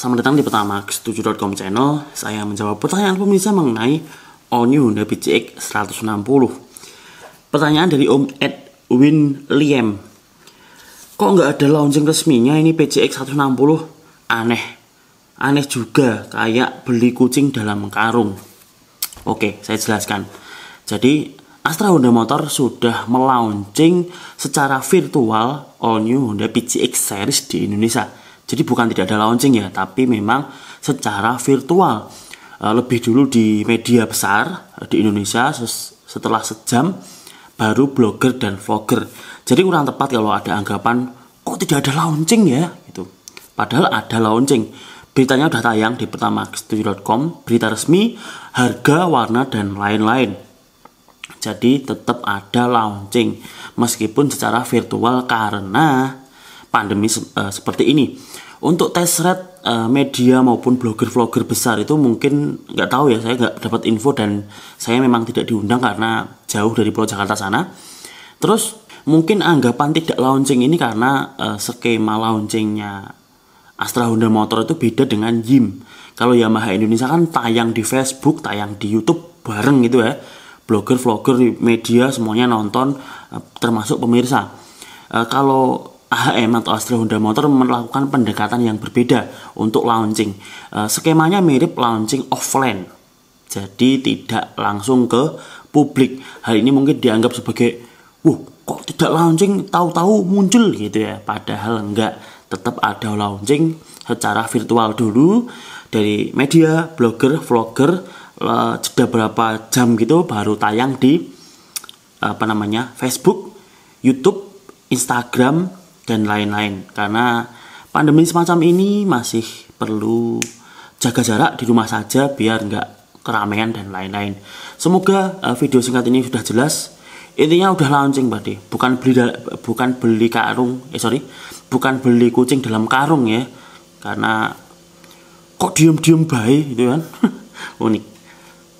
Selamat datang di pertama X7.com channel. Saya menjawab pertanyaan pemirsa mengenai all new Honda BCX 160. Pertanyaan dari Om Edwin Liam Kok nggak ada launching resminya ini PCX 160? Aneh. Aneh juga, kayak beli kucing dalam karung. Oke, saya jelaskan. Jadi, Astra Honda Motor sudah melaunching secara virtual all new Honda BCX series di Indonesia jadi bukan tidak ada launching ya, tapi memang secara virtual eh, lebih dulu di media besar eh, di Indonesia setelah sejam baru blogger dan vlogger. Jadi kurang tepat kalau ada anggapan kok tidak ada launching ya gitu. Padahal ada launching. Beritanya sudah tayang di pertama studio.com, berita resmi, harga, warna dan lain-lain. Jadi tetap ada launching meskipun secara virtual karena pandemi uh, seperti ini. Untuk tes red uh, eh, media maupun blogger-blogger besar itu mungkin nggak tahu ya, saya nggak dapat info dan saya memang tidak diundang karena jauh dari Pulau Jakarta sana. Terus mungkin anggapan tidak launching ini karena uh, skema launchingnya Astra Honda Motor itu beda dengan YIM. Kalau Yamaha Indonesia kan tayang di Facebook, tayang di YouTube bareng gitu ya. Blogger, vlogger, media semuanya nonton termasuk pemirsa. E, kalau AHM atau Astra Honda Motor melakukan pendekatan yang berbeda untuk launching. Eh, skemanya mirip launching offline, jadi tidak langsung ke publik. Hal ini mungkin dianggap sebagai, wah kok tidak launching, tahu-tahu muncul gitu ya. Padahal enggak, tetap ada launching secara virtual dulu dari media, blogger, vlogger, jeda eh, berapa jam gitu baru tayang di apa namanya Facebook, YouTube, Instagram, dan lain-lain karena pandemi semacam ini masih perlu jaga jarak di rumah saja biar nggak keramaian dan lain-lain. Semoga uh, video singkat ini sudah jelas. Intinya udah launching berarti, bukan beli bukan beli karung, eh sorry, bukan beli kucing dalam karung ya, karena kok diem-diem baik itu kan, unik.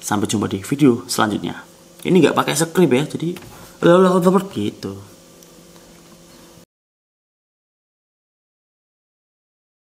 Sampai jumpa di video selanjutnya. Ini nggak pakai skrip ya, jadi lalu gitu.